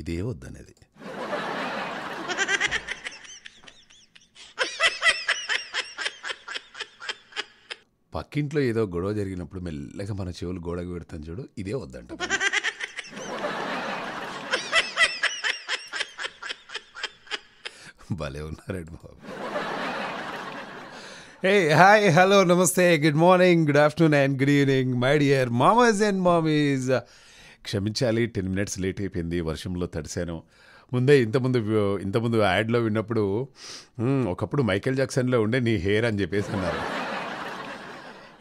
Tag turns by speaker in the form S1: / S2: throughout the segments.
S1: ఇదే వద్దనేది పక్కింట్లో ఏదో గొడవ జరిగినప్పుడు మెల్లగా మన చెవులు గోడకు పెడతాం చూడు ఇదే వద్దంట భలే ఉన్నారండి బాబు ఏ హాయ్ హలో నమస్తే good morning good afternoon and good evening my dear మామస్ అండ్ మామీస్ క్షమించాలి టెన్ మినిట్స్ లేట్ అయిపోయింది వర్షంలో తడిశాను ముందే ఇంతముందు ఇంతముందు యాడ్లో విన్నప్పుడు ఒకప్పుడు మైకేల్ జాక్సన్లో ఉండే నీ హెయిర్ అని చెప్పేసి అన్నారు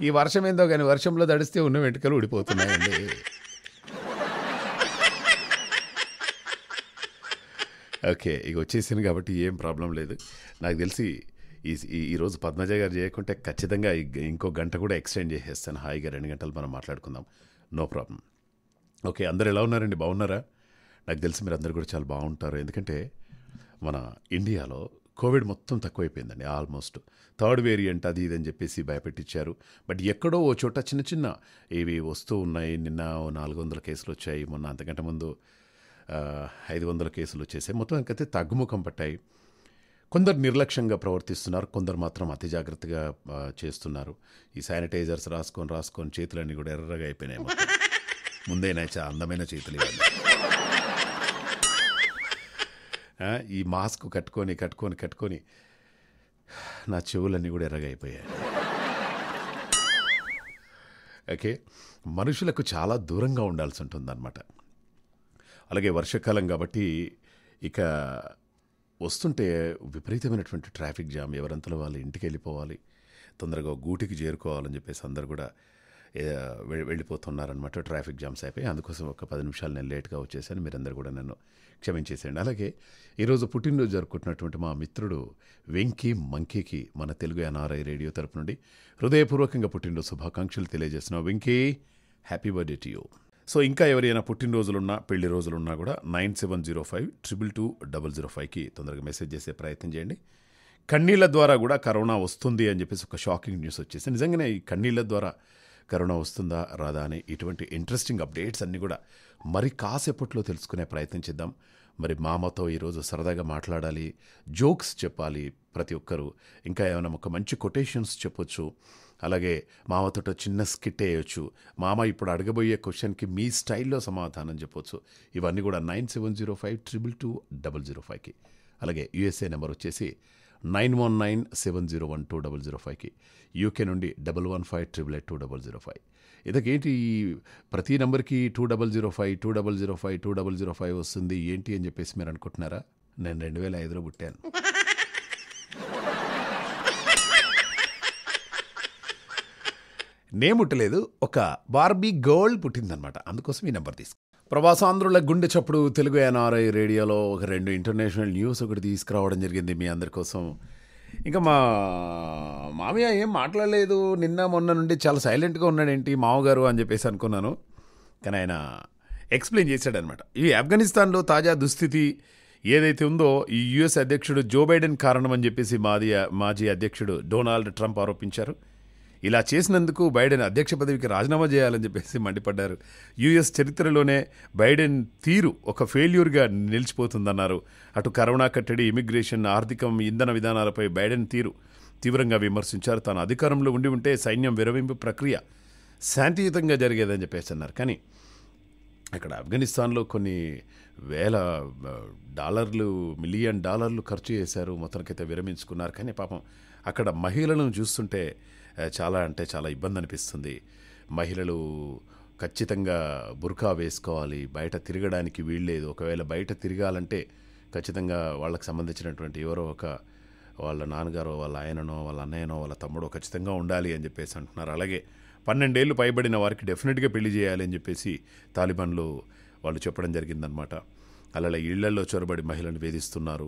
S1: ఈ వర్షం ఏందో కానీ వర్షంలో తడిస్తే ఉన్న వెంటకలు ఊడిపోతున్నాయండి ఓకే ఇక వచ్చేసింది కాబట్టి ఏం ప్రాబ్లం లేదు నాకు తెలిసి ఈ ఈరోజు పద్మజ గారు చేయకుంటే ఖచ్చితంగా ఇంకో గంట కూడా ఎక్స్టెండ్ చేసేస్తాను హాయిగా రెండు గంటలు మనం మాట్లాడుకుందాం నో ప్రాబ్లం ఓకే అందరు ఎలా ఉన్నారండి బాగున్నారా నాకు తెలిసి మీరు అందరు కూడా చాలా బాగుంటారు ఎందుకంటే మన ఇండియాలో కోవిడ్ మొత్తం తక్కువైపోయిందండి ఆల్మోస్ట్ థర్డ్ వేరియంట్ అది ఇదని చెప్పేసి భయపెట్టించారు బట్ ఎక్కడో ఓ చోట చిన్న చిన్న ఇవి వస్తూ ఉన్నాయి నిన్న నాలుగు వందల కేసులు వచ్చాయి మొన్న అంతకంటే ముందు ఐదు వందల కేసులు వచ్చేసాయి మొత్తం ఇంకైతే తగ్గుముఖం పట్టాయి కొందరు నిర్లక్ష్యంగా ప్రవర్తిస్తున్నారు కొందరు మాత్రం అతి జాగ్రత్తగా చేస్తున్నారు ఈ శానిటైజర్స్ రాసుకొని రాసుకొని చేతులన్నీ కూడా ఎర్రగా అయిపోయినాయి ముందే నాచా అందమైన చేతులు ఈ మాస్క్ కట్టుకొని కట్టుకొని కట్టుకొని నా చెవులన్నీ కూడా ఎర్రగైపోయాయి ఓకే మనుషులకు చాలా దూరంగా ఉండాల్సి ఉంటుందన్నమాట అలాగే వర్షాకాలం కాబట్టి ఇక వస్తుంటే విపరీతమైనటువంటి ట్రాఫిక్ జామ్ ఎవరంతలో వాళ్ళు ఇంటికి వెళ్ళిపోవాలి తొందరగా గూటికి చేరుకోవాలని చెప్పేసి అందరు కూడా వెళ్ళిపోతున్నారనమాట ట్రాఫిక్ జామ్స్ అయిపోయి అందుకోసం ఒక పది నిమిషాలు నేను లేట్గా వచ్చేసాను మీరందరూ కూడా నన్ను క్షమించేసేయండి అలాగే ఈరోజు పుట్టినరోజు జరుపుకుంటున్నటువంటి మా మిత్రుడు వెంకీ మంకీకి మన తెలుగు ఎన్ఆర్ఐ రేడియో తరపు నుండి హృదయపూర్వకంగా పుట్టినరోజు శుభాకాంక్షలు తెలియజేస్తున్నావు Venky happy birthday to you so ఇంకా ఎవరైనా పుట్టినరోజులున్నా పెళ్లి రోజులున్నా కూడా nine seven zero five triple two double zero ఫైవ్కి తొందరగా మెసేజ్ చేసే ప్రయత్నం చేయండి కన్నీళ్ళ ద్వారా కూడా కరోనా వస్తుంది అని చెప్పేసి ఒక షాకింగ్ న్యూస్ వచ్చేసి నిజంగానే ఈ కన్నీళ్ళ ద్వారా కరోనా వస్తుందా రాదా అని ఇటువంటి ఇంట్రెస్టింగ్ అప్డేట్స్ అన్నీ కూడా మరి కాసేపట్లో తెలుసుకునే ప్రయత్నం చేద్దాం మరి మామతో ఈరోజు సరదాగా మాట్లాడాలి జోక్స్ చెప్పాలి ప్రతి ఒక్కరూ ఇంకా ఏమైనా ఒక మంచి కొటేషన్స్ చెప్పొచ్చు అలాగే మామతో చిన్న స్కిట్ వేయొచ్చు మామ ఇప్పుడు అడగబోయే క్వశ్చన్కి మీ స్టైల్లో సమాధానం చెప్పొచ్చు ఇవన్నీ కూడా nine seven zero five triple two double zero ఫైవ్కి అలాగే యూఎస్ఏ నెంబర్ వచ్చేసి nine one nine seven zero one two double zero ఫైవ్కి యూకే నుండి double one five triple eight two double zero five ఇదకేంటి ఈ ప్రతి నెంబర్కి two double zero five two double zero five two double zero five వస్తుంది ఏంటి అని చెప్పేసి మీరు అనుకుంటున్నారా నేను రెండు వేల ఐదులో పుట్టాను నేను పుట్టలేదు ఒక బార్బీ గర్ల్ పుట్టిందనమాట అందుకోసం ఈ నెంబర్ తీసుకు ప్రవాసాంధ్రుల గుండె చప్పుడు తెలుగు ఎన్ఆర్ఐ రేడియోలో ఒక రెండు ఇంటర్నేషనల్ న్యూస్ ఒకటి తీసుకురావడం జరిగింది మీ అందరి కోసం ఇంకా మా మామయ్య ఏం మాట్లాడలేదు నిన్న మొన్న నుండి చాలా సైలెంట్గా ఉన్నాడేంటి మామగారు అని చెప్పేసి అనుకున్నాను కానీ ఆయన ఎక్స్ప్లెయిన్ చేశాడనమాట ఈ ఆఫ్ఘనిస్తాన్లో తాజా దుస్థితి ఏదైతే ఉందో ఈ యుఎస్ అధ్యక్షుడు జో బైడెన్ కారణం అని చెప్పేసి మాది మాజీ అధ్యక్షుడు డొనాల్డ్ ట్రంప్ ఆరోపించారు ఇలా చేసినందుకు బైడెన్ అధ్యక్ష పదవికి రాజీనామా చేయాలని చెప్పేసి మండిపడ్డారు యుఎస్ చరిత్రలోనే బైడెన్ తీరు ఒక ఫెయిల్యూర్గా నిలిచిపోతుందన్నారు అటు కరోనా కట్టడి ఇమిగ్రేషన్ ఆర్థికం ఇంధన విధానాలపై బైడెన్ తీరు తీవ్రంగా విమర్శించారు తాను అధికారంలో ఉండి ఉంటే సైన్యం విరవింపు ప్రక్రియ శాంతియుతంగా జరిగేదని చెప్పేసి అన్నారు కానీ అక్కడ ఆఫ్ఘనిస్తాన్లో కొన్ని వేల డాలర్లు మిలియన్ డాలర్లు ఖర్చు చేశారు మొత్తానికైతే విరమించుకున్నారు కానీ పాపం అక్కడ మహిళలను చూస్తుంటే చాలా అంటే చాలా ఇబ్బంది అనిపిస్తుంది మహిళలు ఖచ్చితంగా బుర్కా వేసుకోవాలి బయట తిరగడానికి వీల్లేదు ఒకవేళ బయట తిరగాలంటే ఖచ్చితంగా వాళ్ళకి సంబంధించినటువంటి ఎవరో ఒక వాళ్ళ నాన్నగారు వాళ్ళ ఆయననో వాళ్ళ అన్నయ్యనో వాళ్ళ తమ్ముడో ఖచ్చితంగా ఉండాలి అని చెప్పేసి అంటున్నారు అలాగే పన్నెండేళ్ళు పైబడిన వారికి డెఫినెట్గా పెళ్లి చేయాలి అని చెప్పేసి తాలిబాన్లు వాళ్ళు చెప్పడం జరిగిందనమాట అలాగే ఇళ్లలో చొరబడి మహిళలను వేధిస్తున్నారు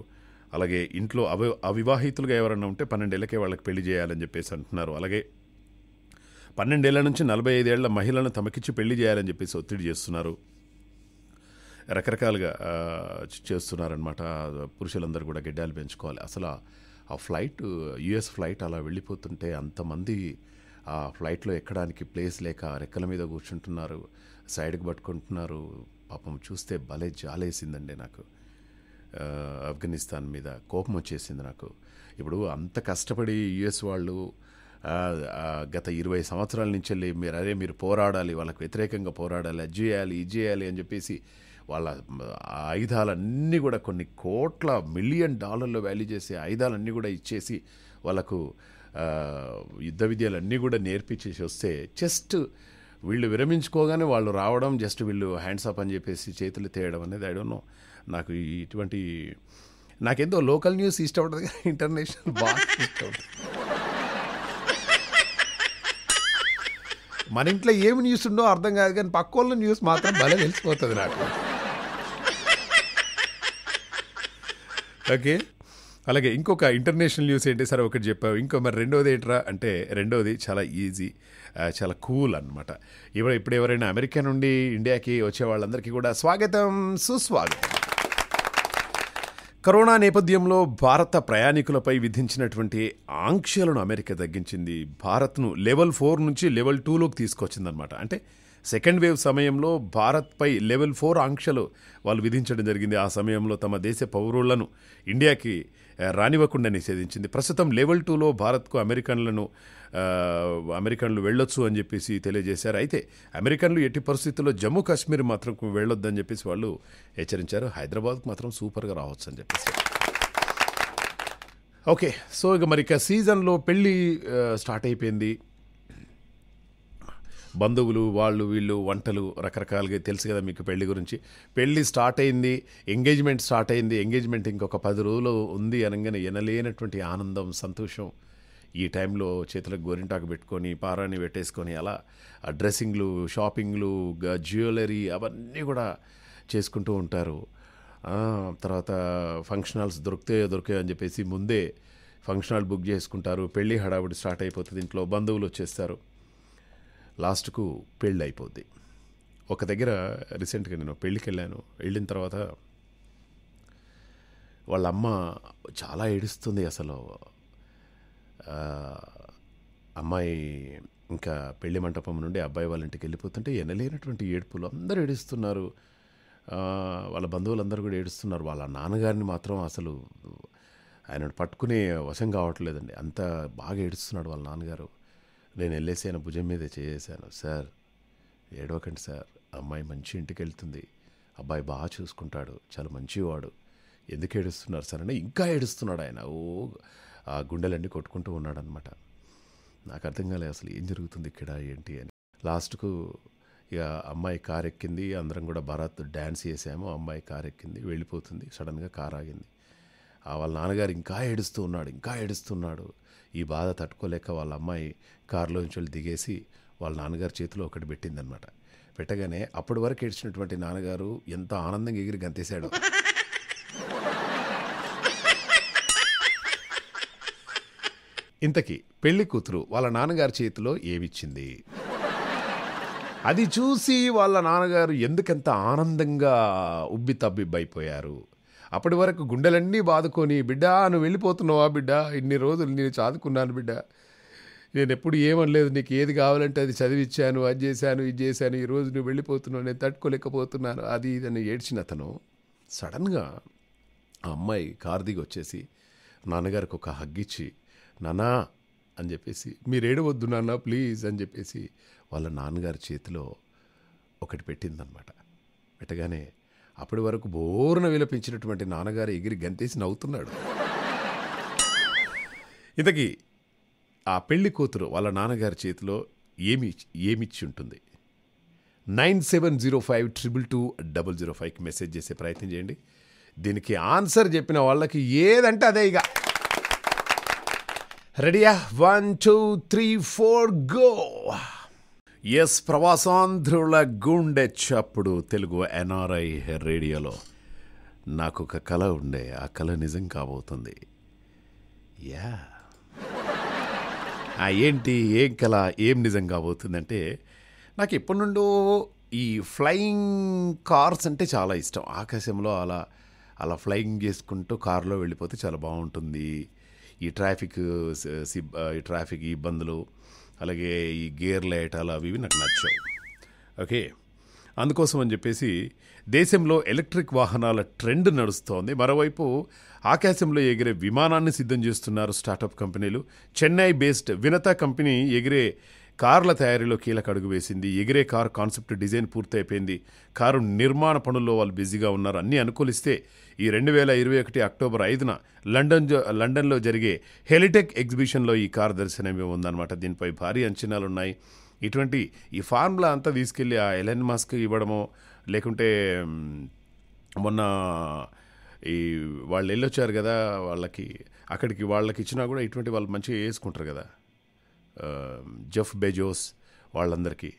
S1: అలాగే ఇంట్లో అవి అవివాహితులుగా ఎవరైనా ఉంటే పన్నెండేళ్ళకే వాళ్ళకి పెళ్లి చేయాలని చెప్పేసి అంటున్నారు అలాగే పన్నెండేళ్ల నుంచి నలభై ఐదేళ్ల మహిళలను తమకిచ్చి పెళ్లి చేయాలని చెప్పేసి ఒత్తిడి చేస్తున్నారు రకరకాలుగా చేస్తున్నారనమాట పురుషులందరూ కూడా గిడ్డాలు పెంచుకోవాలి అసలు ఆ ఫ్లైట్ యుఎస్ ఫ్లైట్ అలా వెళ్ళిపోతుంటే అంతమంది ఆ ఫ్లైట్లో ఎక్కడానికి ప్లేస్ లేక రెక్కల మీద కూర్చుంటున్నారు సైడ్కి పట్టుకుంటున్నారు పాపం చూస్తే భలే జాలేసిందండి నాకు ఆఫ్ఘనిస్తాన్ మీద కోపం వచ్చేసింది నాకు ఇప్పుడు అంత కష్టపడి యుఎస్ వాళ్ళు గత ఇరవై సంవత్సరాల నుంచి వెళ్ళి మీరు అదే మీరు పోరాడాలి వాళ్ళకి వ్యతిరేకంగా పోరాడాలి అది చేయాలి ఇది చేయాలి అని చెప్పేసి వాళ్ళ ఆయుధాలన్నీ కూడా కొన్ని కోట్ల మిలియన్ డాలర్లు వాల్యూ చేసే ఆయుధాలన్నీ కూడా ఇచ్చేసి వాళ్ళకు యుద్ధ విద్యలన్నీ కూడా నేర్పించేసి వస్తే జస్ట్ వీళ్ళు విరమించుకోగానే వాళ్ళు రావడం జస్ట్ వీళ్ళు హ్యాండ్స్ అప్ అని చెప్పేసి చేతులు తేయడం అనేది ఐ నో నాకు ఇటువంటి నాకేందో లోకల్ న్యూస్ ఇష్టం ఉంటుంది కానీ ఇంటర్నేషనల్ బాగా ఇష్టం మన ఇంట్లో ఏమి న్యూస్ ఉండో అర్థం కాదు కానీ పక్క వాళ్ళ న్యూస్ మాత్రం భలే తెలిసిపోతుంది నాకు ఓకే అలాగే ఇంకొక ఇంటర్నేషనల్ న్యూస్ ఏంటి సరే ఒకటి చెప్పావు ఇంకో మరి రెండోది ఏంట్రా అంటే రెండోది చాలా ఈజీ చాలా కూల్ అనమాట ఇప్పుడు ఇప్పుడు ఎవరైనా అమెరికా నుండి ఇండియాకి వచ్చే వాళ్ళందరికీ కూడా స్వాగతం సుస్వాగతం కరోనా నేపథ్యంలో భారత ప్రయాణికులపై విధించినటువంటి ఆంక్షలను అమెరికా తగ్గించింది భారత్ను లెవెల్ ఫోర్ నుంచి లెవెల్ టూలోకి తీసుకొచ్చిందనమాట అంటే సెకండ్ వేవ్ సమయంలో భారత్పై లెవెల్ ఫోర్ ఆంక్షలు వాళ్ళు విధించడం జరిగింది ఆ సమయంలో తమ దేశ పౌరులను ఇండియాకి రానివ్వకుండా నిషేధించింది ప్రస్తుతం లెవెల్ టూలో భారత్కు అమెరికన్లను అమెరికన్లు వెళ్ళొచ్చు అని చెప్పేసి తెలియజేశారు అయితే అమెరికన్లు ఎట్టి పరిస్థితుల్లో జమ్మూ కాశ్మీర్ మాత్రం వెళ్ళొద్దని చెప్పేసి వాళ్ళు హెచ్చరించారు హైదరాబాద్కు మాత్రం సూపర్గా రావచ్చు అని చెప్పేసి ఓకే సో ఇక మరి ఇక సీజన్లో పెళ్ళి స్టార్ట్ అయిపోయింది బంధువులు వాళ్ళు వీళ్ళు వంటలు రకరకాలుగా తెలుసు కదా మీకు పెళ్లి గురించి పెళ్లి స్టార్ట్ అయింది ఎంగేజ్మెంట్ స్టార్ట్ అయింది ఎంగేజ్మెంట్ ఇంకొక పది రోజులు ఉంది అనగానే ఎనలేనటువంటి ఆనందం సంతోషం ఈ టైంలో చేతులకు గోరింటాకు పెట్టుకొని పారాన్ని పెట్టేసుకొని అలా డ్రెస్సింగ్లు షాపింగ్లు జ్యువెలరీ అవన్నీ కూడా చేసుకుంటూ ఉంటారు తర్వాత ఫంక్షన్ హాల్స్ దొరుకుతాయో దొరికాయో అని చెప్పేసి ముందే ఫంక్షన్ హాల్ బుక్ చేసుకుంటారు పెళ్ళి హడావుడి స్టార్ట్ అయిపోతుంది ఇంట్లో బంధువులు వచ్చేస్తారు లాస్ట్కు పెళ్ళి అయిపోద్ది ఒక దగ్గర రీసెంట్గా నేను పెళ్ళికి వెళ్ళాను వెళ్ళిన తర్వాత వాళ్ళ అమ్మ చాలా ఏడుస్తుంది అసలు అమ్మాయి ఇంకా పెళ్లి మంటపం నుండి అబ్బాయి వాళ్ళ ఇంటికి వెళ్ళిపోతుంటే ఎనలేనటువంటి ఏడుపులు అందరూ ఏడుస్తున్నారు వాళ్ళ బంధువులందరూ కూడా ఏడుస్తున్నారు వాళ్ళ నాన్నగారిని మాత్రం అసలు ఆయన పట్టుకునే వశం కావట్లేదండి అంత బాగా ఏడుస్తున్నాడు వాళ్ళ నాన్నగారు నేను వెళ్ళేసి ఆయన భుజం మీద చేసేసాను సార్ ఏడవకండి సార్ అమ్మాయి మంచి ఇంటికి వెళ్తుంది అబ్బాయి బాగా చూసుకుంటాడు చాలా మంచివాడు ఎందుకు ఏడుస్తున్నారు సార్ అంటే ఇంకా ఏడుస్తున్నాడు ఆయన ఓ ఆ గుండెలన్నీ కొట్టుకుంటూ ఉన్నాడు అనమాట నాకు అర్థం కాలేదు అసలు ఏం జరుగుతుంది ఇక్కడ ఏంటి అని లాస్ట్కు ఇక అమ్మాయి కార్ ఎక్కింది అందరం కూడా భరత్ డ్యాన్స్ చేసాము అమ్మాయి కార్ ఎక్కింది వెళ్ళిపోతుంది సడన్గా కార్ ఆగింది వాళ్ళ నాన్నగారు ఇంకా ఏడుస్తూ ఉన్నాడు ఇంకా ఏడుస్తున్నాడు ఈ బాధ తట్టుకోలేక వాళ్ళ అమ్మాయి కారులో నుంచి వెళ్ళి దిగేసి వాళ్ళ నాన్నగారి చేతిలో ఒకటి పెట్టిందనమాట పెట్టగానే అప్పటి వరకు ఏడ్చినటువంటి నాన్నగారు ఎంత ఆనందంగా ఎగిరి గంతేశాడు ఇంతకీ పెళ్లి కూతురు వాళ్ళ నాన్నగారి చేతిలో ఏమిచ్చింది అది చూసి వాళ్ళ నాన్నగారు ఎందుకంత ఆనందంగా ఉబ్బి తబ్బిబ్బైపోయారు అప్పటి వరకు గుండెలన్నీ బాదుకొని బిడ్డ నువ్వు వెళ్ళిపోతున్నావా బిడ్డ ఇన్ని రోజులు నేను చాదుకున్నాను బిడ్డ నేను ఎప్పుడు ఏమనలేదు నీకు ఏది కావాలంటే అది చదివిచ్చాను అది చేశాను ఇది చేశాను ఈరోజు నువ్వు వెళ్ళిపోతున్నావు నేను తట్టుకోలేకపోతున్నాను అది ఇదని ఏడ్చిన అతను సడన్గా ఆ అమ్మాయి కారు దిగి వచ్చేసి నాన్నగారికి ఒక హగ్గిచ్చి నానా అని చెప్పేసి మీరు ఏడవద్దు నాన్న ప్లీజ్ అని చెప్పేసి వాళ్ళ నాన్నగారి చేతిలో ఒకటి పెట్టిందనమాట పెట్టగానే అప్పటి వరకు బోర్న విలపించినటువంటి నాన్నగారు ఎగిరి గంతేసి నవ్వుతున్నాడు ఇంతకీ ఆ పెళ్లి కూతురు వాళ్ళ నాన్నగారి చేతిలో ఏమి ఏమిచ్చి ఉంటుంది nine seven zero five triple two double zero ఫైవ్కి మెసేజ్ చేసే ప్రయత్నం చేయండి దీనికి ఆన్సర్ చెప్పిన వాళ్ళకి ఏదంటే అదే ఇక రెడీయా one two three four go yes ప్రవాసాంధ్రుల గుండె చప్పుడు తెలుగు ఎన్ఆర్ఐ రేడియోలో నాకు ఒక కళ ఉండే ఆ కళ నిజం కాబోతుంది యా ఏంటి ఏం కళ ఏం నిజం అంటే నాకు ఎప్పటి నుండో ఈ ఫ్లయింగ్ కార్స్ అంటే చాలా ఇష్టం ఆకాశంలో అలా అలా ఫ్లయింగ్ చేసుకుంటూ కారులో వెళ్ళిపోతే చాలా బాగుంటుంది ఈ ట్రాఫిక్ ఈ ట్రాఫిక్ ఇబ్బందులు అలాగే ఈ గేర్ లైటాలు అవి ఇవి నాకు నచ్చావు ఓకే అందుకోసం అని చెప్పేసి దేశంలో ఎలక్ట్రిక్ వాహనాల ట్రెండ్ నడుస్తోంది మరోవైపు ఆకాశంలో ఎగిరే విమానాన్ని సిద్ధం చేస్తున్నారు స్టార్టప్ కంపెనీలు చెన్నై బేస్డ్ వినత కంపెనీ ఎగిరే కార్ల తయారీలో కీలక అడుగు వేసింది ఎగిరే కారు కాన్సెప్ట్ డిజైన్ పూర్తయిపోయింది కారు నిర్మాణ పనుల్లో వాళ్ళు బిజీగా ఉన్నారు అన్నీ అనుకూలిస్తే ఈ రెండు వేల ఇరవై ఒకటి అక్టోబర్ ఐదున లండన్ లండన్లో జరిగే హెలిటెక్ ఎగ్జిబిషన్లో ఈ కారు దర్శనమే ఉందన్నమాట దీనిపై భారీ అంచనాలు ఉన్నాయి ఇటువంటి ఈ ఫార్ములా అంతా తీసుకెళ్ళి ఆ ఎలెన్ మాస్క్ ఇవ్వడమో లేకుంటే మొన్న ఈ వాళ్ళు వెళ్ళొచ్చారు కదా వాళ్ళకి అక్కడికి వాళ్ళకి ఇచ్చినా కూడా ఇటువంటి వాళ్ళు మంచిగా వేసుకుంటారు కదా జెఫ్ um, బెజోస్ వాళ్ళందరికీ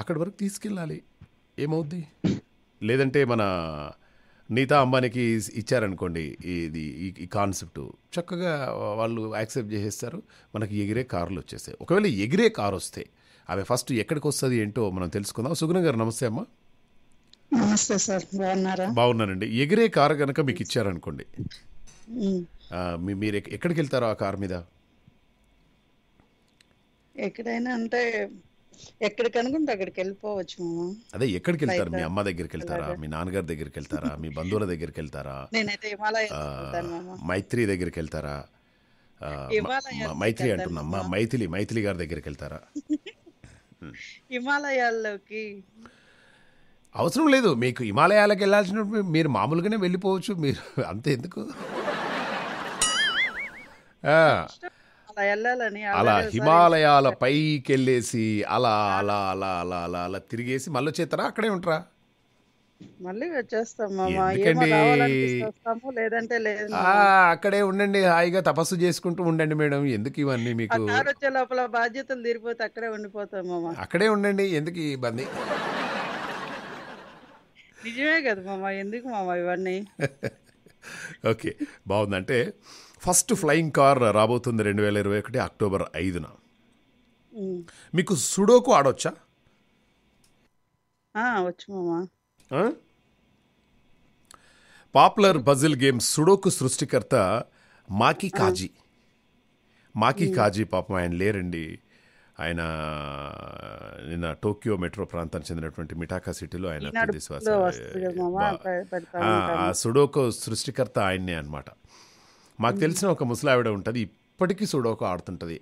S1: అక్కడి వరకు తీసుకెళ్ళాలి ఏమవుద్ది లేదంటే మన నీతా అంబానీకి ఇచ్చారనుకోండి ఇది ఈ కాన్సెప్ట్ చక్కగా వాళ్ళు యాక్సెప్ట్ చేసేస్తారు మనకి ఎగిరే కార్లు వచ్చేస్తాయి ఒకవేళ ఎగిరే కారు వస్తే అవి ఫస్ట్ ఎక్కడికి వస్తుంది ఏంటో మనం తెలుసుకుందాం సుగుణ గారు నమస్తే అమ్మా నమస్తే సార్ బాగున్నారా బాగున్నానండి ఎగిరే కారు కనుక మీకు ఇచ్చారనుకోండి మీరు ఎక్కడికి వెళ్తారో ఆ కార్ మీద
S2: ఎక్కడైనా అంటే ఎక్కడ అనుకుంటే అక్కడికి వెళ్ళిపోవచ్చు
S1: అదే ఎక్కడికి వెళ్తారు మీ అమ్మ దగ్గరికి వెళ్తారా మీ నాన్నగారి దగ్గరికి వెళ్తారా మీ బంధువుల దగ్గరికి వెళ్తారా
S2: నేనైతే హిమాలయ
S1: మైత్రి దగ్గరికి వెళ్తారా మైత్రి అంటున్నా మైథిలి మైథిలి గారి దగ్గరికి వెళ్తారా
S2: హిమాలయాల్లోకి
S1: అవసరం లేదు మీకు హిమాలయాలకు వెళ్ళాల్సిన మీరు మామూలుగానే వెళ్ళిపోవచ్చు మీరు అంతే ఎందుకు
S2: అలా హిమాలయాల
S1: పైకి వెళ్ళేసి అలా అలా అలా అలా అలా అలా తిరిగేసి మళ్ళీ వచ్చేస్తారా అక్కడే ఉంటారా
S2: మళ్ళీ వచ్చేస్తాము లేదంటే లేదు
S1: అక్కడే ఉండండి హాయిగా తపస్సు చేసుకుంటూ ఉండండి మేడం ఎందుకు ఇవన్నీ మీకు
S2: వచ్చే లోపల బాధ్యతలు తీరిపోతే అక్కడే ఉండిపోతాం
S1: అక్కడే ఉండండి ఎందుకు ఇబ్బంది
S2: నిజమే కదా మామ ఎందుకు మామ ఇవన్నీ
S1: ఓకే బాగుందంటే ఫస్ట్ ఫ్లయింగ్ కార్ రాబోతుంది రెండు వేల ఇరవై ఒకటి అక్టోబర్ ఐదున మీకు సుడోకు ఆడొచ్చా పాపులర్ బజిల్ గేమ్ సుడోకు సృష్టికర్త మాకి కాజీ మాకి కాజీ పాపం ఆయన లేరండి ఆయన నిన్న టోక్యో మెట్రో ప్రాంతానికి చెందినటువంటి మిఠాకా సిటీలో ఆయన సుడోకు సృష్టికర్త ఆయన్నే అనమాట మాకు తెలిసిన ఒక ముసలావిడ ఉంటుంది ఇప్పటికీ సుడోకు ఆడుతుంటుంది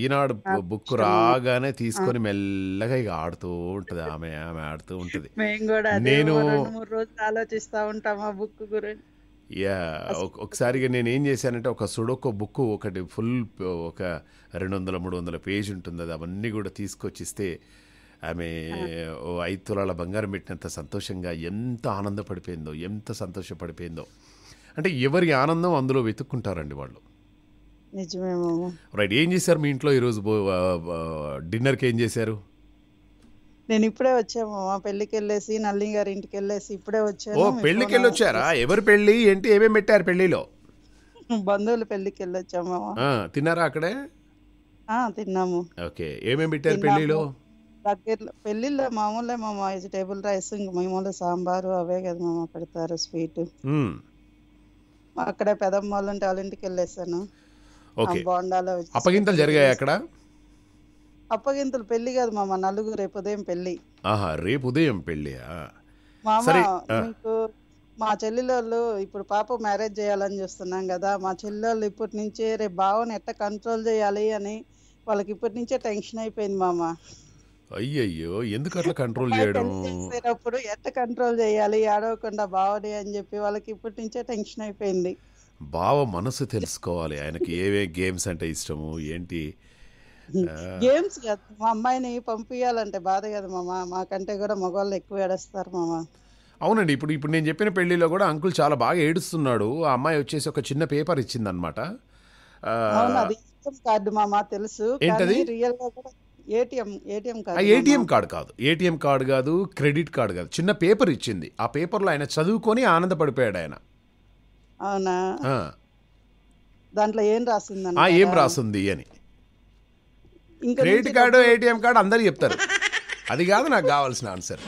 S1: ఈనాడు బుక్ రాగానే తీసుకొని మెల్లగా ఇక ఆడుతూ ఉంటుంది ఆమె ఆమె ఆడుతూ ఉంటుంది
S2: నేను ఆలోచిస్తూ ఉంటాం ఆ బుక్ గురించి
S1: యా ఒకసారిగా నేను ఏం చేశానంటే ఒక సుడోకో బుక్ ఒకటి ఫుల్ ఒక రెండు వందల మూడు వందల పేజ్ ఉంటుంది అది అవన్నీ కూడా తీసుకొచ్చిస్తే ఆమె ఐదు తులాల బంగారం పెట్టినంత సంతోషంగా ఎంత ఆనందపడిపోయిందో ఎంత సంతోషపడిపోయిందో అంటే ఎవరి ఆనందం అందులో వెతుక్కుంటారండి వాళ్ళు రైట్ ఏం చేశారు మీ ఇంట్లో ఈరోజు డిన్నర్కి ఏం చేశారు
S2: నేను ఇప్పుడే వచ్చాము మా పెళ్ళికి వెళ్ళేసి నల్లి గారి ఇంటికి వెళ్ళేసి ఇప్పుడే వచ్చాను ఓ పెళ్ళికి వెళ్ళి
S1: వచ్చారా ఎవరు పెళ్ళి ఏంటి ఏమేమి పెట్టారు పెళ్ళిలో
S2: బంధువులు పెళ్ళికి వెళ్ళి వచ్చాము తిన్నారా అక్కడే తిన్నాము
S1: ఓకే ఏమేమి పెట్టారు పెళ్ళిలో
S2: దగ్గరలో పెళ్ళిళ్ళ మామూలే మామ వెజిటేబుల్ రైస్ ఇంక మామూలు సాంబారు అవే కదా మామ పెడతారు స్వీట్ అక్కడ పెదమ్మోళ్ళ వాళ్ళ వెళ్ళేసాను ఓకే బోండాలో అప్పగింతలు జరిగాయి అక్కడ అప్పగింతలు పెళ్లి కాదు మామ నలుగురు రేపు ఉదయం పెళ్లి
S1: ఆహా రేపు ఉదయం పెళ్లి మామ మీకు
S2: మా చెల్లెళ్ళు ఇప్పుడు పాప మ్యారేజ్ చేయాలని చూస్తున్నాం కదా మా చెల్లెళ్ళు ఇప్పటి నుంచే రేపు బావని ఎట్ట కంట్రోల్ చేయాలి అని వాళ్ళకి ఇప్పటి నుంచే టెన్షన్ అయిపోయింది మామ
S1: అయ్యయ్యో ఎందుకు అట్లా కంట్రోల్ చేయడం
S2: ఎంత కంట్రోల్ చేయాలి ఆడవకుండా బావని అని చెప్పి వాళ్ళకి ఇప్పటి నుంచే టెన్షన్ అయిపోయింది
S1: బావ మనసు తెలుసుకోవాలి ఆయనకి ఏవే గేమ్స్ అంటే ఇష్టము ఏంటి గేమ్స్
S2: మా అమ్మాయిని పంపించాలంటే బాధ కదా మామ మాకంటే కూడా మగవాళ్ళు ఎక్కువ ఏడుస్తారు మామ
S1: అవునండి ఇప్పుడు ఇప్పుడు నేను చెప్పిన పెళ్లిలో కూడా అంకుల్ చాలా బాగా ఏడుస్తున్నాడు ఆ అమ్మాయి వచ్చేసి ఒక చిన్న పేపర్ ఇచ్చిందనమాట
S2: కార్డు మామ తెలుసు రియల్ గా కూడా ATM ATM card ATM
S1: card కాదు ఏటీఎం కార్డు కాదు క్రెడిట్ కార్డు కాదు చిన్న పేపర్ ఇచ్చింది ఆ పేపర్లో ఆయన చదువుకొని ఆనందపడిపోయాడు ఆయన
S2: అవునా దాంట్లో ఏం రాసింది ఏం
S1: రాసింది అని క్రెడిట్ కార్డు ఏటీఎం కార్డు అందరు చెప్తారు అది కాదు నాకు కావాల్సిన ఆన్సర్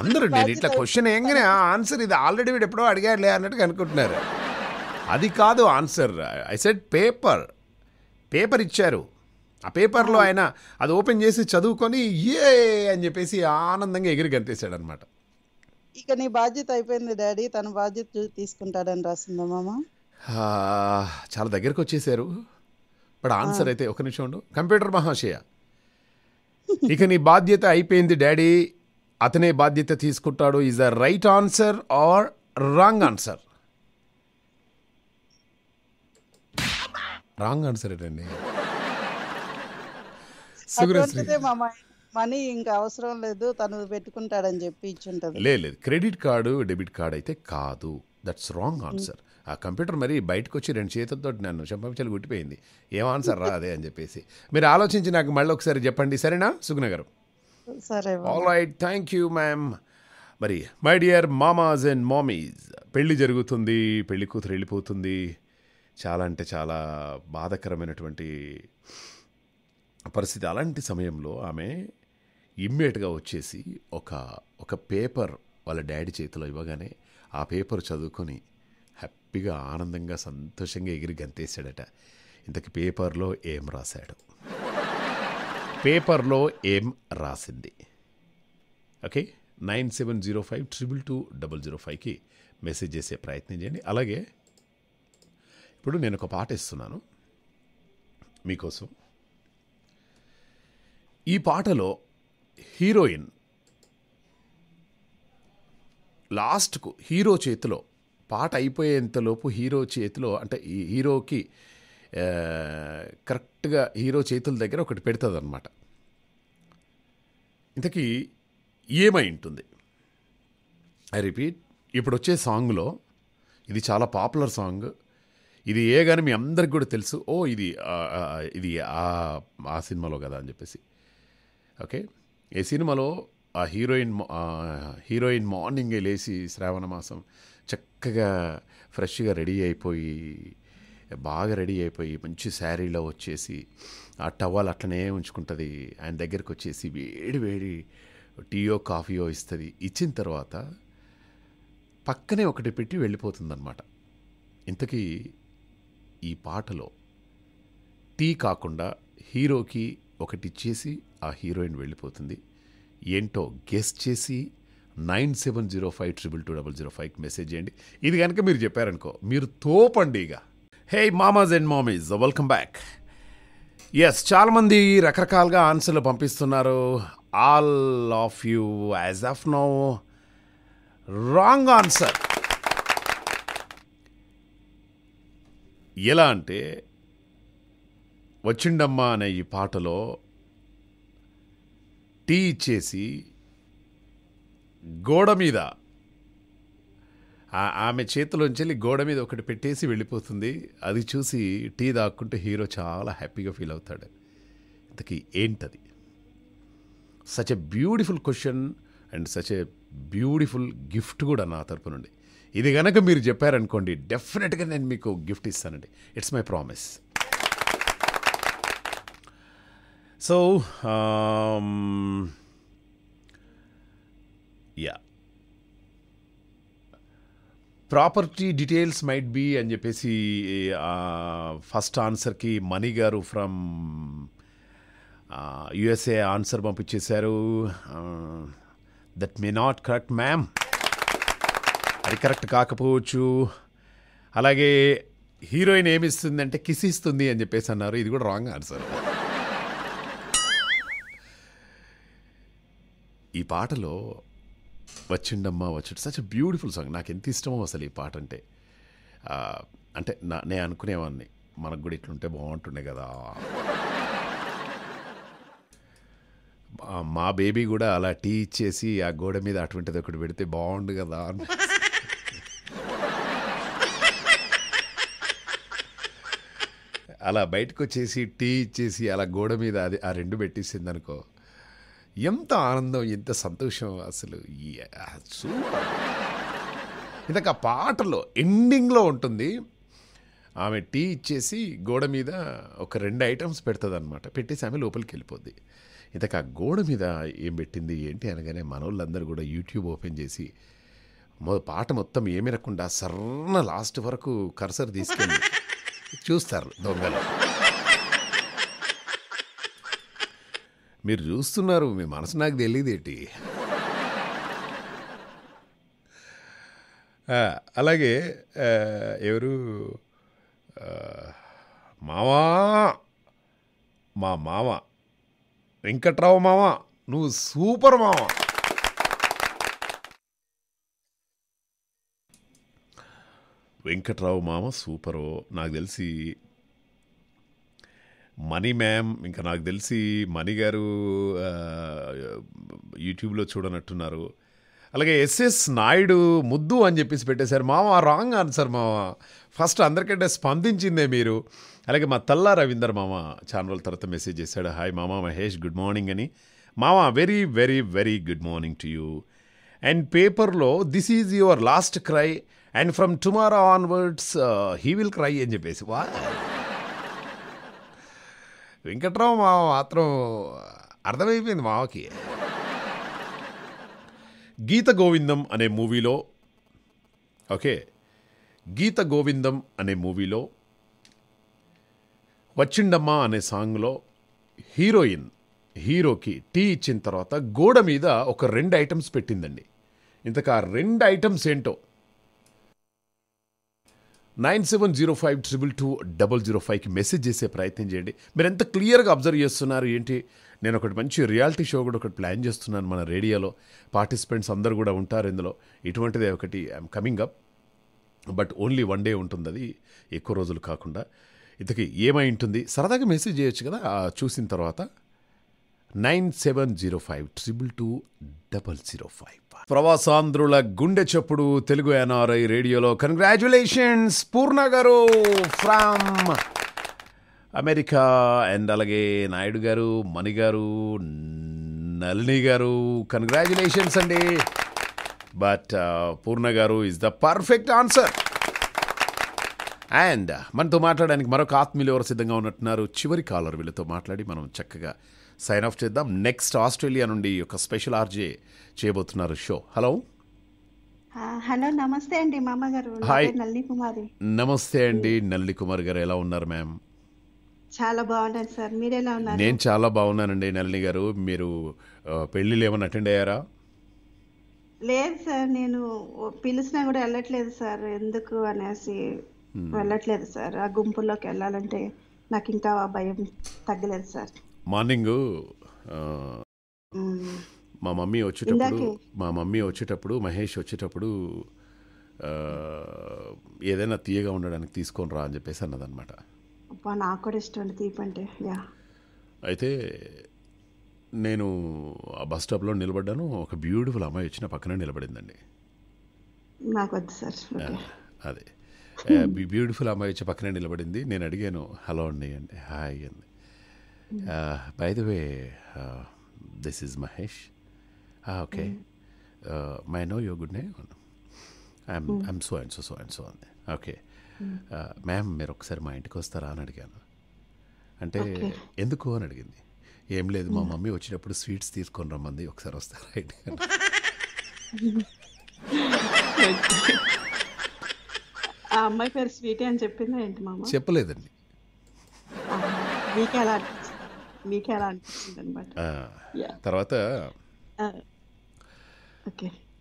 S1: అందరూ నేను ఇట్లా క్వశ్చన్ ఏంగానే ఆన్సర్ ఇది ఆల్రెడీ వీడు ఎప్పుడో అడిగాడులే అన్నట్టుగా అనుకుంటున్నారు అది కాదు answer I said paper paper ఇచ్చారు ఆ పేపర్లో ఆయన అది ఓపెన్ చేసి చదువుకొని ఏ అని చెప్పేసి ఆనందంగా ఎగిరి గంతేశాడు అనమాట
S2: ఇక నీ బాధ్యత అయిపోయింది డాడీ తన బాధ్యత తీసుకుంటాడని రాసిందా
S1: మామ చాలా దగ్గరకు వచ్చేసారు బట్ ఆన్సర్ అయితే ఒక నిమిషం ఉండు కంప్యూటర్ మహాశయ ఇక నీ బాధ్యత అయిపోయింది డాడీ అతనే బాధ్యత తీసుకుంటాడు is the right answer or wrong answer wrong answer ఏంటండి
S2: మనీ ఇంకా అవసరం లేదు తను పెట్టుకుంటాడని చెప్పి లేదు
S1: క్రెడిట్ కార్డు డెబిట్ కార్డు అయితే కాదు దట్స్ రాంగ్ ఆన్సర్ ఆ కంప్యూటర్ మరి బయటకు వచ్చి రెండు చేతులతో నన్ను చంపించాలి గుట్టిపోయింది ఏం ఆన్సర్ రా అదే అని చెప్పేసి మీరు ఆలోచించి నాకు మళ్ళీ ఒకసారి చెప్పండి సరేనా సుగుణ గారు సరే all right thank you ma'am మరి my dear mamas and mamis పెళ్ళి జరుగుతుంది పెళ్లి కూతురు వెళ్ళిపోతుంది చాలా అంటే చాలా బాధకరమైనటువంటి పరిస్థితి అలాంటి సమయంలో ఆమె ఇమ్మీడియట్గా వచ్చేసి ఒక ఒక పేపర్ వాళ్ళ డాడీ చేతిలో ఇవ్వగానే ఆ పేపర్ చదువుకొని హ్యాపీగా ఆనందంగా సంతోషంగా ఎగిరి గంతేసాడట ఇంతకి పేపర్లో ఏం రాశాడు పేపర్లో ఏం రాసింది okay nine seven zero five triple two double zero ఫైవ్కి మెసేజ్ చేసే ప్రయత్నం చేయండి అలాగే ఇప్పుడు నేను ఒక పాట ఇస్తున్నాను మీకోసం ఈ పాటలో హీరోయిన్ లాస్ట్కు హీరో చేతిలో పాట అయిపోయేంతలోపు హీరో చేతిలో అంటే ఈ హీరోకి కరెక్ట్గా హీరో చేతుల దగ్గర ఒకటి పెడుతుంది అనమాట ఇంతకీ ఏమై ఉంటుంది ఐ రిపీట్ ఇప్పుడు వచ్చే సాంగ్లో ఇది చాలా పాపులర్ సాంగ్ ఇది ఏ కానీ మీ అందరికి కూడా తెలుసు ఓ ఇది ఇది ఆ సినిమాలో కదా అని చెప్పేసి ఓకే ఏ సినిమాలో ఆ హీరోయిన్ హీరోయిన్ మార్నింగే లేచి శ్రావణ మాసం చక్కగా ఫ్రెష్గా రెడీ అయిపోయి బాగా రెడీ అయిపోయి మంచి శారీలో వచ్చేసి ఆ టవల్ అట్లనే ఉంచుకుంటుంది ఆయన దగ్గరికి వచ్చేసి వేడి వేడి టీయో కాఫీయో ఇస్తుంది ఇచ్చిన తర్వాత పక్కనే ఒకటి పెట్టి వెళ్ళిపోతుందన్నమాట ఇంతకీ ఈ పాటలో టీ కాకుండా హీరోకి ఒకటి ఇచ్చేసి ఆ హీరోయిన్ వెళ్ళిపోతుంది ఏంటో గెస్ చేసి nine seven zero five triple two double zero ఫైవ్కి మెసేజ్ చేయండి ఇది కనుక మీరు చెప్పారనుకో మీరు తోపండి ఇక hey mamas and mamis welcome back yes చాలామంది రకరకాలుగా ఆన్సర్లు పంపిస్తున్నారు all of you as of no wrong answer ఎలా అంటే వచ్చిండమ్మా అనే ఈ పాటలో టీ ఇచ్చేసి గోడ మీద ఆమె చేతిలోంచి వెళ్ళి గోడ మీద ఒకటి పెట్టేసి వెళ్ళిపోతుంది అది చూసి టీ దాక్కుంటే హీరో చాలా హ్యాపీగా ఫీల్ అవుతాడు ఇంతకీ ఏంటది such a beautiful question and such a beautiful gift కూడా నా తరపు నుండి ఇది కనుక మీరు చెప్పారనుకోండి డెఫినెట్గా నేను మీకు గిఫ్ట్ ఇస్తానండి it's my promise So, um, yeah property details might be అని చెప్పేసి ఫస్ట్ uh, ఆన్సర్కి మణి గారు ఫ్రమ్ యుఎస్ఏ ఆన్సర్ పంపించేశారు that may not correct ma'am అది కరెక్ట్ కాకపోవచ్చు అలాగే హీరోయిన్ ఏమిస్తుంది అంటే కిసిస్తుంది అని చెప్పేసి అన్నారు ఇది కూడా రాంగ్ ఆన్సర్ ఈ పాటలో వచ్చిండమ్మా వచ్చి సచ్ బ్యూటిఫుల్ సాంగ్ నాకు ఎంత ఇష్టమో అసలు ఈ పాట అంటే అంటే నా నేను అనుకునేవాడిని మనకు కూడా ఇట్లుంటే బాగుంటుండే కదా మా బేబీ కూడా అలా టీ ఇచ్చేసి ఆ గోడ మీద అటువంటిది ఒకటి పెడితే బాగుండు కదా అలా బయటకు వచ్చేసి టీ ఇచ్చేసి అలా గోడ మీద అది ఆ రెండు పెట్టేసింది అనుకో ఎంత ఆనందం ఎంత సంతోషం అసలు సూపర్ ఆ పాటలో ఎండింగ్లో ఉంటుంది ఆమె టీ ఇచ్చేసి గోడ మీద ఒక రెండు ఐటమ్స్ పెడుతుంది అనమాట పెట్టేసి ఆమె లోపలికి వెళ్ళిపోద్ది ఇంతక ఆ గోడ మీద ఏం పెట్టింది ఏంటి అనగానే మనోళ్ళందరూ కూడా యూట్యూబ్ ఓపెన్ చేసి పాట మొత్తం రకుండా సర్న లాస్ట్ వరకు కర్సర్ తీసుకెళ్ళి చూస్తారు దొంగలు మీరు చూస్తున్నారు మీ మనసు నాకు తెలియదేటి అలాగే ఎవరు మావా మా మామ వెంకట్రావు మామ నువ్వు సూపర్ మామ వెంకట్రావు మామ సూపరు నాకు తెలిసి మనీ మ్యామ్ ఇంకా నాకు తెలిసి మనీ గారు యూట్యూబ్లో చూడనట్టున్నారు అలాగే ఎస్ఎస్ నాయుడు ముద్దు అని చెప్పేసి పెట్టేశారు మామ రాంగ్ ఆన్సర్ మామ ఫస్ట్ అందరికంటే స్పందించిందే మీరు అలాగే మా తల్లా రవీందర్ మామ ఛానల్ తర్వాత మెసేజ్ చేశాడు హాయ్ మామ మహేష్ గుడ్ మార్నింగ్ అని మామ very very very good morning to you and పేపర్లో this is your last cry and from tomorrow onwards he will cry అని చెప్పేసి వా వెంకట్రావు మావ మాత్రం అర్థమైపోయింది మావకి గీత గోవిందం అనే మూవీలో ఓకే గీత గోవిందం అనే మూవీలో వచ్చిండమ్మా అనే సాంగ్లో హీరోయిన్ హీరోకి టీ ఇచ్చిన తర్వాత గోడ మీద ఒక రెండు ఐటమ్స్ పెట్టిందండి ఇంతకు ఆ రెండు ఐటమ్స్ ఏంటో nine seven zero five triple two double zero ఫైవ్కి మెసేజ్ చేసే ప్రయత్నం చేయండి మీరు ఎంత క్లియర్గా అబ్జర్వ్ చేస్తున్నారు ఏంటి నేను ఒకటి మంచి రియాలిటీ షో కూడా ఒకటి ప్లాన్ చేస్తున్నాను మన రేడియోలో పార్టిసిపెంట్స్ అందరు కూడా ఉంటారు ఇందులో ఇటువంటిదే ఒకటి I'm coming up but only one day ఉంటుంది అది ఎక్కువ రోజులు కాకుండా ఇతకి ఏమై ఉంటుంది సరదాగా మెసేజ్ చేయొచ్చు కదా చూసిన తర్వాత nine seven zero five triple two double zero five ప్రవాసాంధ్రుల గుండె చప్పుడు తెలుగు ఎన్ఆర్ఐ రేడియోలో కంగ్రాచులేషన్స్ పూర్ణ గారు ఫ్రమ్ అమెరికా అండ్ అలాగే నాయుడు గారు మణి గారు నలిని గారు కంగ్రాచులేషన్స్ అండి బట్ uh, పూర్ణ గారు is the perfect answer and మనతో మాట్లాడడానికి మరొక ఆత్మీయులు ఎవరు సిద్ధంగా ఉన్నట్టున్నారు చివరి కాలర్ వీళ్ళతో మాట్లాడి మనం చక్కగా సైన్ ఆఫ్ చేద్దాం నెక్స్ట్ ఆస్ట్రేలియా నుండి ఒక స్పెషల్ ఆర్జే చేయబోతున్నారు షో హలో
S3: హలో నమస్తే అండి మామగారు హాయ్ నల్లి కుమారి
S1: నమస్తే అండి నల్లి కుమార్ గారు ఎలా ఉన్నారు మ్యామ్
S3: చాలా బాగున్నాను సార్ మీరు ఎలా ఉన్నారు
S1: నేను చాలా బాగున్నానండి నల్లి గారు మీరు పెళ్ళిళ్ళు ఏమైనా అటెండ్ అయ్యారా
S3: లేదు సార్ నేను పిలిచినా కూడా వెళ్ళట్లేదు సార్ ఎందుకు అనేసి Hmm. వెళ్ళట్లేదు సార్ ఆ గుంపుల్లోకి వెళ్ళాలంటే నాకు ఇంకా ఆ భయం తగ్గలేదు సార్
S1: మార్నింగ్ hmm. మా మమ్మీ వచ్చేటప్పుడు మా మమ్మీ వచ్చేటప్పుడు మహేష్ వచ్చేటప్పుడు ఏదైనా తీయగా ఉండడానికి తీసుకొని రా అని చెప్పేసి అన్నదనమాట
S3: నాకు కూడా ఇష్టం తీపంటే యా
S1: అయితే నేను ఆ బస్ స్టాప్లో నిలబడ్డాను ఒక బ్యూటిఫుల్ అమ్మాయి వచ్చిన పక్కనే నిలబడిందండి
S3: నాకు వద్దు సార్
S1: అదే బ్యూటిఫుల్ అమ్మాయి వచ్చి పక్కనే నిలబడింది నేను అడిగాను హలో అండి అండి హాయ్ అండి by the way this is Mahesh okay my no యో గుడ్ నే I'm I'm so and so so and so అండి ఓకే మ్యామ్ hmm. మీరు ఒకసారి మా ఇంటికి వస్తారా అని అడిగాను అంటే ఎందుకు అని అడిగింది ఏం లేదు మా hmm. మమ్మీ వచ్చినప్పుడు స్వీట్స్ తీసుకొని రమ్మంది ఒకసారి వస్తారా ఇంటికి
S4: ఆ అమ్మాయి పేరు
S3: స్వీటీ అని చెప్పిందా ఏంటి మామ చెప్పలేదండి ఎలా
S1: ఎలా తర్వాత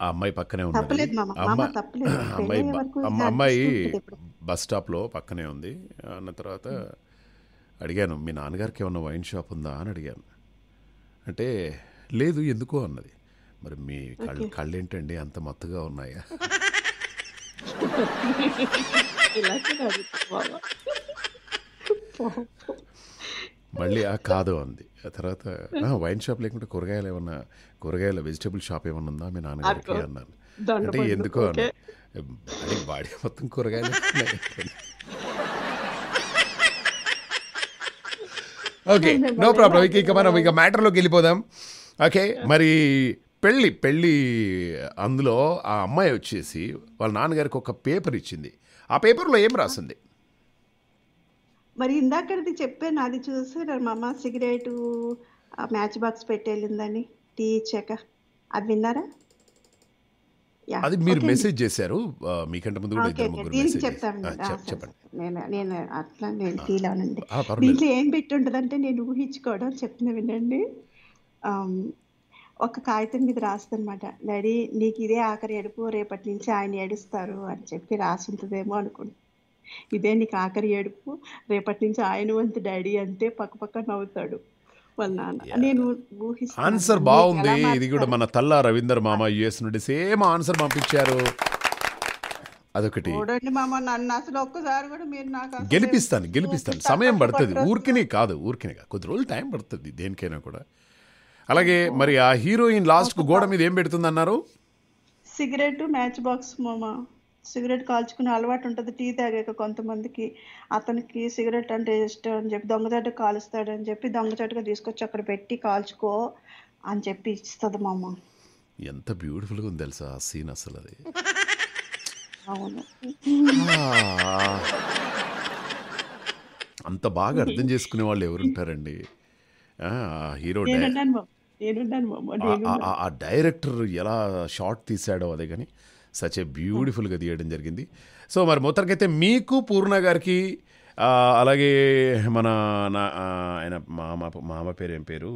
S1: ఆ అమ్మాయి పక్కనే ఉంది అమ్మ- అమ్మాయి అమ్మాయి బస్ స్టాప్లో పక్కనే ఉంది అన్న తర్వాత అడిగాను మీ నాన్నగారికి ఏమన్నా వైన్ షాప్ ఉందా అని అడిగాను అంటే లేదు ఎందుకో అన్నది మరి మీ కళ్ళు ఏంటండి అంత మత్తుగా ఉన్నాయా మళ్ళీ ఆ కాదు అంది ఆ తర్వాత వైన్ షాప్ లేకుంటే కూరగాయలు ఏమన్నా కూరగాయల వెజిటబుల్ షాప్ ఏమన్నా ఉందా మీ నాన్నగారికి అన్నాను అంటే ఎందుకో అన్నా బాడీ మొత్తం కూరగాయలు ఓకే నో ప్రాబ్లం ఇక మనం ఇక మ్యాటర్లోకి వెళ్ళిపోదాం ఓకే మరి పెళ్ళి పెళ్ళి అందులో ఆ అమ్మాయి వచ్చేసి వాళ్ళ నాన్నగారికి ఒక పేపర్ ఇచ్చింది ఆ పేపర్లో ఏం రాసింది
S3: మరి ఇందాకది చెప్పాను అది చూసి మా అమ్మ సిగరెట్ మ్యాచ్ బాక్స్ పెట్టేళ్ళిందని టీ ఇచ్చాక అది విన్నారా
S1: అది మీరు మెసేజ్ చేశారు మీకంటే ముందు కూడా ఇద్దరు ముగ్గురు మెసేజ్ చెప్పండి
S3: నేను నేను అట్లా నేను ఫీల్ అవునండి దీంట్లో ఏం పెట్టి పెట్టుంటుందంటే నేను ఊహించుకోవడం చెప్తున్నా వినండి ఒక కాగితం మీద రాస్తుందన్నమాట డాడీ నీకు ఇదే ఆఖరి ఏడుపు రేపటి నుంచి ఆయన ఏడుస్తారు అని చెప్పి రాసి ఉంటుందేమో అనుకుంటా ఇదే నీకు ఆఖరి ఏడుపు రేపటి నుంచి ఆయన వంతు డాడీ అంటే పక్కపక్క నవ్వుతాడు ఆన్సర్ బాగుంది ఇది కూడా
S1: మన తల్ల రవీందర్ మామ యుఎస్ నుండి సేమ్ ఆన్సర్ పంపించారు అదొకటి గెలిపిస్తాను గెలిపిస్తాను సమయం పడుతుంది ఊరికినే కాదు ఊరికినే కొద్ది రోజులు టైం పడుతుంది దేనికైనా కూడా అలాగే మరి ఆ హీరోయిన్ లాస్ట్ కు గోడ మీద ఏం పెడుతుంది అన్నారు
S3: సిగరెట్ మ్యాచ్ బాక్స్ మామా సిగరెట్ కాల్చుకునే అలవాటు ఉంటుంది టీ తాగాక కొంతమందికి అతనికి సిగరెట్ అంటే ఇష్టం అని చెప్పి దొంగచాటు కాలుస్తాడని చెప్పి దొంగచాటుగా తీసుకొచ్చి అక్కడ పెట్టి కాల్చుకో అని చెప్పి ఇస్తుంది మామ
S1: ఎంత బ్యూటిఫుల్గా ఉంది తెలుసా ఆ సీన్ అసలు అది అవును అంత బాగా అర్థం చేసుకునే వాళ్ళు ఎవరుంటారండి హీరో ఆ డైరెక్టర్ ఎలా షార్ట్ తీసాడో అదే కానీ సచ్ ఏ బ్యూటిఫుల్గా తీయడం జరిగింది సో మరి మొత్తానికైతే మీకు పూర్ణ గారికి అలాగే మన ఆయన మామ మామ పేరు ఏం పేరు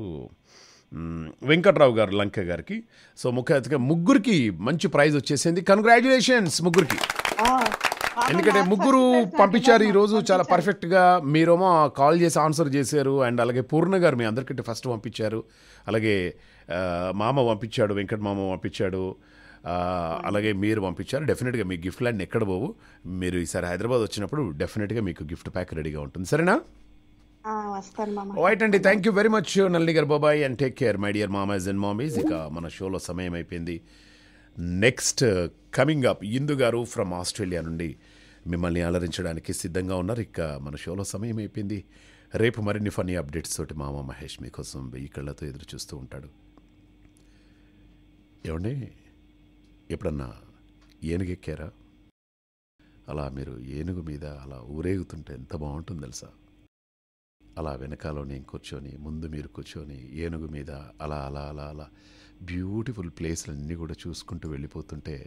S1: వెంకట్రావు గారు లంక గారికి సో ముఖ్యంగా ముగ్గురికి మంచి ప్రైజ్ వచ్చేసింది కంగ్రాచులేషన్స్ ముగ్గురికి ఎందుకంటే ముగ్గురు పంపించారు ఈ రోజు చాలా పర్ఫెక్ట్ గా మీరేమో కాల్ చేసి ఆన్సర్ చేశారు అండ్ అలాగే పూర్ణ గారు మీ అందరికంటే ఫస్ట్ పంపించారు అలాగే మామ పంపించాడు వెంకట మామ పంపించాడు అలాగే మీరు పంపించారు డెఫినెట్గా మీ గిఫ్ట్ ల్యాండ్ ఎక్కడ పోవు మీరు ఈసారి హైదరాబాద్ వచ్చినప్పుడు డెఫినెట్గా మీకు గిఫ్ట్ ప్యాక్ రెడీగా ఉంటుంది సరేనా
S3: వైట్ అండి thank you
S1: very much Nalli గారు బాబాయ్ and take care my dear mamas and mamis ఇక మన షోలో సమయం అయిపోయింది నెక్స్ట్ కమింగ్ అప్ ఇందు గారు ఫ్రమ్ ఆస్ట్రేలియా నుండి మిమ్మల్ని అలరించడానికి సిద్ధంగా ఉన్నారు ఇక మన షోలో సమయం అయిపోయింది రేపు మరిన్ని ఫన్నీ అప్డేట్స్ తోటి మామ మహేష్ మీకోసం వెయ్యి కళ్ళతో ఎదురు చూస్తూ ఉంటాడు ఏమండి ఎప్పుడన్నా ఏనుగెక్కారా అలా మీరు ఏనుగు మీద అలా ఊరేగుతుంటే ఎంత బాగుంటుంది తెలుసా అలా వెనకాలో నేను కూర్చొని ముందు మీరు కూర్చొని ఏనుగు మీద అలా అలా అలా అలా బ్యూటిఫుల్ ప్లేస్లన్నీ కూడా చూసుకుంటూ వెళ్ళిపోతుంటే